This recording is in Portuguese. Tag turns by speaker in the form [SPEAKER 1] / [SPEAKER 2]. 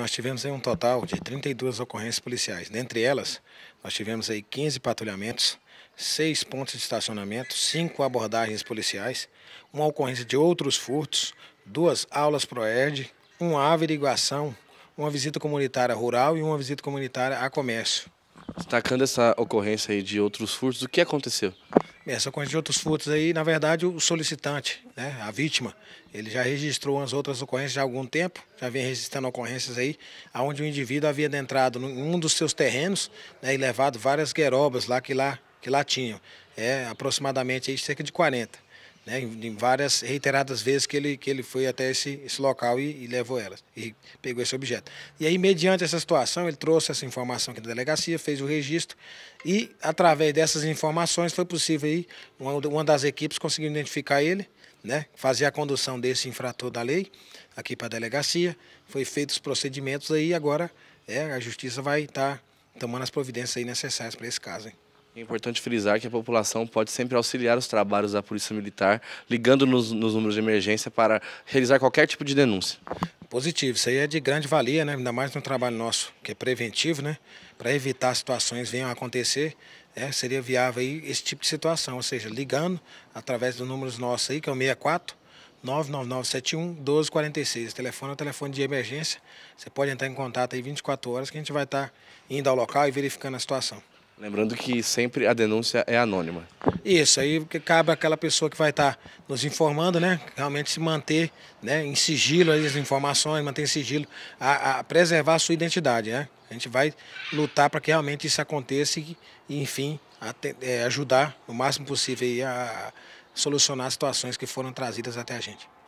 [SPEAKER 1] Nós tivemos aí um total de 32 ocorrências policiais. Dentre elas, nós tivemos aí 15 patrulhamentos, 6 pontos de estacionamento, 5 abordagens policiais, uma ocorrência de outros furtos, duas aulas ProERD, uma averiguação, uma visita comunitária rural e uma visita comunitária a comércio.
[SPEAKER 2] Destacando essa ocorrência aí de outros furtos, o que aconteceu?
[SPEAKER 1] essa quantidade de outros furtos aí, na verdade, o solicitante, né, a vítima, ele já registrou as outras ocorrências há algum tempo, já vem registrando ocorrências aí, aonde o indivíduo havia entrado em um dos seus terrenos né, e levado várias guerobas lá que lá, que lá tinham, é, aproximadamente aí, cerca de 40. Né, em, várias reiteradas vezes que ele, que ele foi até esse, esse local e, e, levou elas, e pegou esse objeto. E aí, mediante essa situação, ele trouxe essa informação aqui da delegacia, fez o registro e, através dessas informações, foi possível aí, uma, uma das equipes conseguiu identificar ele, né, fazer a condução desse infrator da lei aqui para a delegacia, foi feito os procedimentos aí, agora é, a justiça vai estar tá tomando as providências necessárias para esse caso. Hein.
[SPEAKER 2] É importante frisar que a população pode sempre auxiliar os trabalhos da Polícia Militar, ligando nos, nos números de emergência para realizar qualquer tipo de denúncia positivo. Isso aí é de grande valia,
[SPEAKER 1] né? ainda mais no trabalho nosso, que é preventivo, né? para evitar situações venham a acontecer. Né? Seria viável aí esse tipo de situação, ou seja, ligando através dos números nossos aí, que é o 64 99971 1246. O telefone é o telefone de emergência. Você pode entrar em contato aí 24 horas que a gente vai estar tá indo ao local e verificando a situação.
[SPEAKER 2] Lembrando que sempre a denúncia é anônima.
[SPEAKER 1] Isso, aí cabe àquela pessoa que vai estar nos informando, né? Realmente se manter né, em sigilo as informações, manter em sigilo, a, a preservar a sua identidade, né? A gente vai lutar para que realmente isso aconteça e, enfim, até, é, ajudar o máximo possível a solucionar as situações que foram trazidas até a gente.